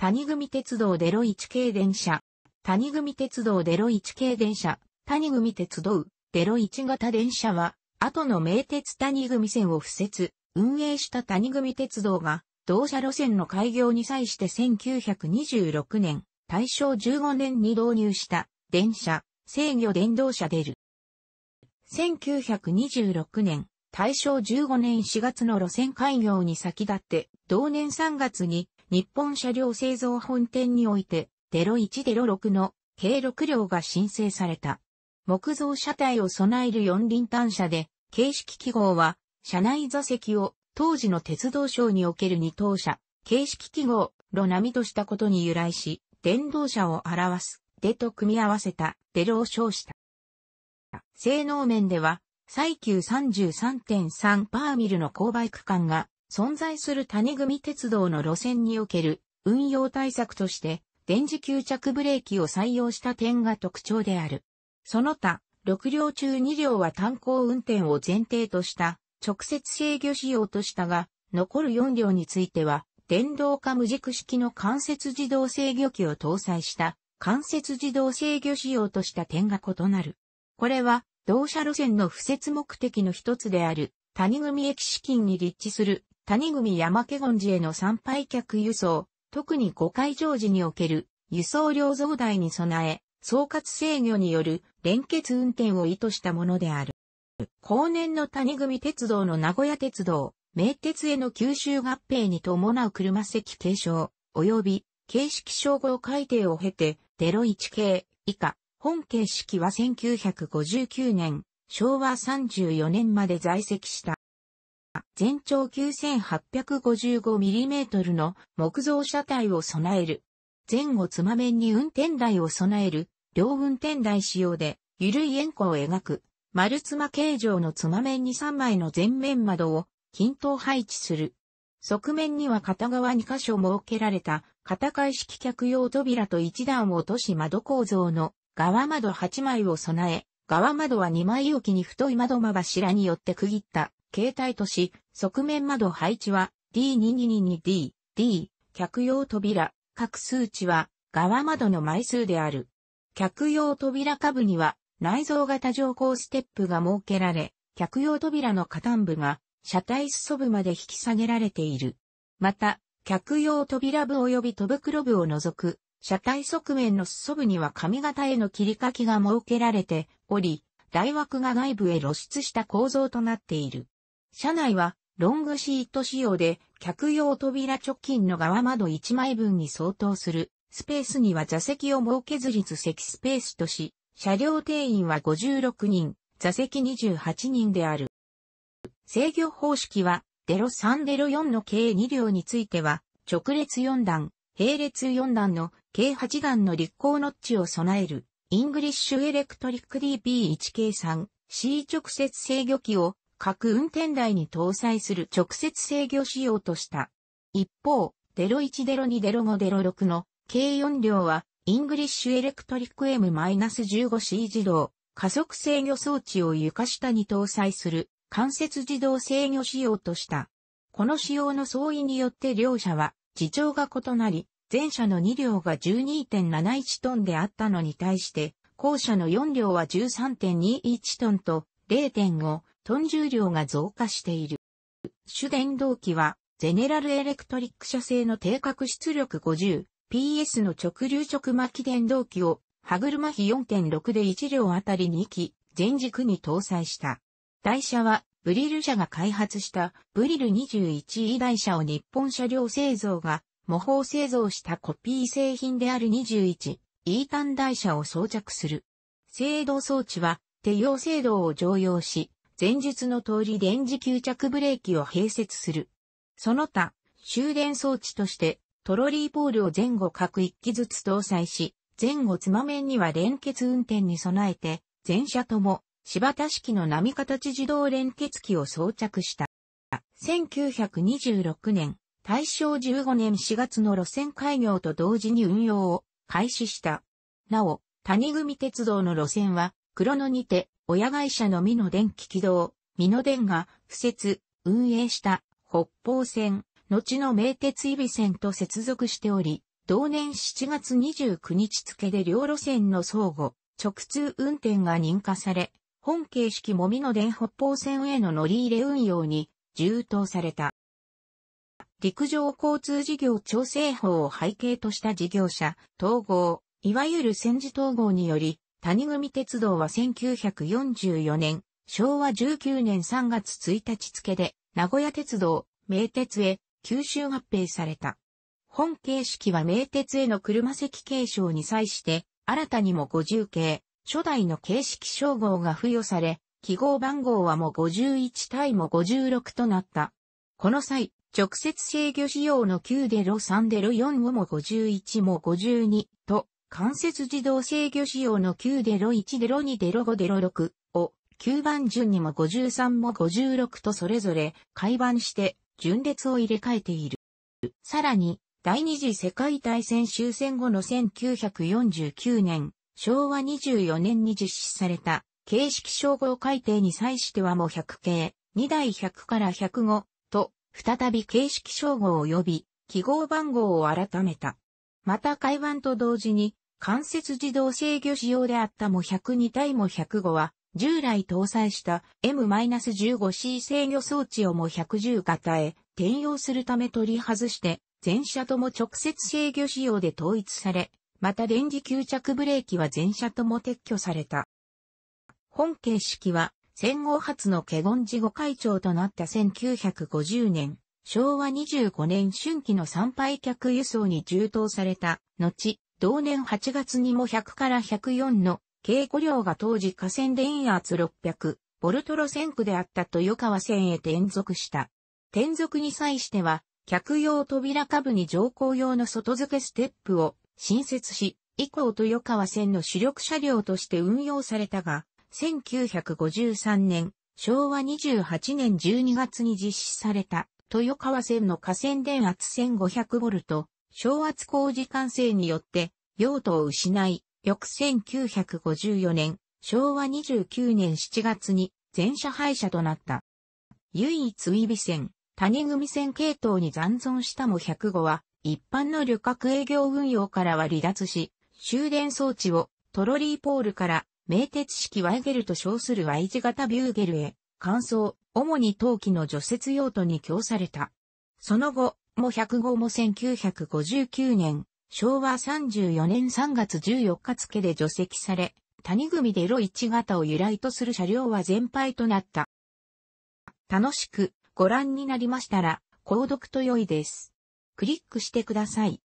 谷組鉄道デロイチ系電車、谷組鉄道デロイチ系電車、谷組鉄道、デロイチ型電車は、後の名鉄谷組線を付設、運営した谷組鉄道が、同社路線の開業に際して1926年、大正15年に導入した、電車、制御電動車出る。1926年、大正15年4月の路線開業に先立って、同年3月に日本車両製造本店において、デロ1デロ6の計6両が申請された。木造車体を備える四輪単車で、形式記号は、車内座席を当時の鉄道省における二等車、形式記号、ロナミとしたことに由来し、電動車を表す、でと組み合わせた、デロを称した。性能面では、最級33.3パーミルの勾配区間が存在する谷組鉄道の路線における運用対策として電磁吸着ブレーキを採用した点が特徴である。その他、6両中2両は炭鉱運転を前提とした直接制御仕様としたが、残る4両については電動化無軸式の間接自動制御機を搭載した間接自動制御仕様とした点が異なる。これは同社路線の付設目的の一つである谷組駅資金に立地する谷組山家権寺への参拝客輸送、特に御会場時における輸送量増大に備え、総括制御による連結運転を意図したものである。後年の谷組鉄道の名古屋鉄道、名鉄への吸収合併に伴う車席継承、及び形式称号改定を経て、01系以下、本形式は1959年、昭和34年まで在籍した。全長 9855mm の木造車体を備える。前後つま面に運転台を備える、両運転台仕様で、ゆるい円弧を描く、丸つま形状のつま面に3枚の前面窓を均等配置する。側面には片側2箇所設けられた、片開式客用扉と1段落とし窓構造の側窓8枚を備え、側窓は2枚置きに太い窓間柱によって区切った形態とし、側面窓配置は d 2 2 2 d D、客用扉、各数値は側窓の枚数である。客用扉下部には内蔵型乗降ステップが設けられ、客用扉の下端部が車体裾部まで引き下げられている。また、客用扉部及び戸袋部を除く、車体側面の裾部には髪型への切り欠きが設けられており、台枠が外部へ露出した構造となっている。車内はロングシート仕様で客用扉直近の側窓1枚分に相当するスペースには座席を設けず立席スペースとし、車両定員は56人、座席28人である。制御方式は、デロ3デロ4の計2両については、直列4段、並列4段の計8段の立候ノッチを備える、イングリッシュエレクトリック DB1 計3、C 直接制御機を各運転台に搭載する直接制御仕様とした。一方、デロ1デロ2デロ5デロ6の軽4両は、イングリッシュエレクトリック M-15C 自動加速制御装置を床下に搭載する間接自動制御仕様とした。この仕様の相違によって両車は事情が異なり、前者の2両が12.71トンであったのに対して、後者の4両は13.21トンと0.5、トン重量が増加している。主電動機は、ゼネラルエレクトリック社製の定格出力 50PS の直流直巻き電動機を、歯車比4.6で1両あたり2機、全軸に搭載した。台車は、ブリル社が開発したブリル 21E 台車を日本車両製造が模倣製造したコピー製品である 21E 単台車を装着する。制動装置は手用制動を常用し、前述の通り電磁吸着ブレーキを併設する。その他、終電装置として、トロリーポールを前後各1機ずつ搭載し、前後つま面には連結運転に備えて、全車とも、柴田式の波形自動連結機を装着した。1926年、大正15年4月の路線開業と同時に運用を開始した。なお、谷組鉄道の路線は、黒野にて、親会社の美濃電気軌道、美濃電が、敷設、運営した、北方線、後の名鉄伊備線と接続しており、同年7月29日付で両路線の相互、直通運転が認可され、本形式も美濃電北方線への乗り入れ運用に、充当された。陸上交通事業調整法を背景とした事業者、統合、いわゆる戦時統合により、谷組鉄道は1944年、昭和19年3月1日付で、名古屋鉄道、名鉄へ、吸収合併された。本形式は名鉄への車席継承に際して、新たにも50系、初代の形式称号が付与され、記号番号はも51対も56となった。この際、直接制御仕様の9でロ3でロ4をも51も52と関節自動制御仕様の9デロ1デロ2デロ5デロ6を9番順にも53も56とそれぞれ改版して順列を入れ替えている。さらに、第二次世界大戦終戦後の1949年、昭和24年に実施された形式称号改定に際してはもう100系、2代100から105と、再び形式称号及び記号番号を改めた。また改版と同時に、関節自動制御仕様であったも102対も105は、従来搭載した M-15C 制御装置をも110型へ転用するため取り外して、全車とも直接制御仕様で統一され、また電磁吸着ブレーキは全車とも撤去された。本形式は戦後初のゴン事後会長となった1950年、昭和25年春季の参拝客輸送に充当された、後、同年8月にも100から104の稽古量が当時河川電圧600、ボルト路線区であった豊川線へ転属した。転属に際しては、客用扉下部に乗降用の外付けステップを新設し、以降豊川線の主力車両として運用されたが、1953年、昭和28年12月に実施された豊川線の河川電圧1500ボルト、昭圧工事完成によって用途を失い、翌1954年、昭和29年7月に全車廃車となった。唯一伊備線、谷組線系統に残存したも105は、一般の旅客営業運用からは離脱し、終電装置をトロリーポールから名鉄式ワイゲルと称する Y 字型ビューゲルへ、乾燥、主に陶器の除雪用途に供された。その後、も1 0 5号も1959年、昭和34年3月14日付で除籍され、谷組でロ1型を由来とする車両は全廃となった。楽しくご覧になりましたら、購読と良いです。クリックしてください。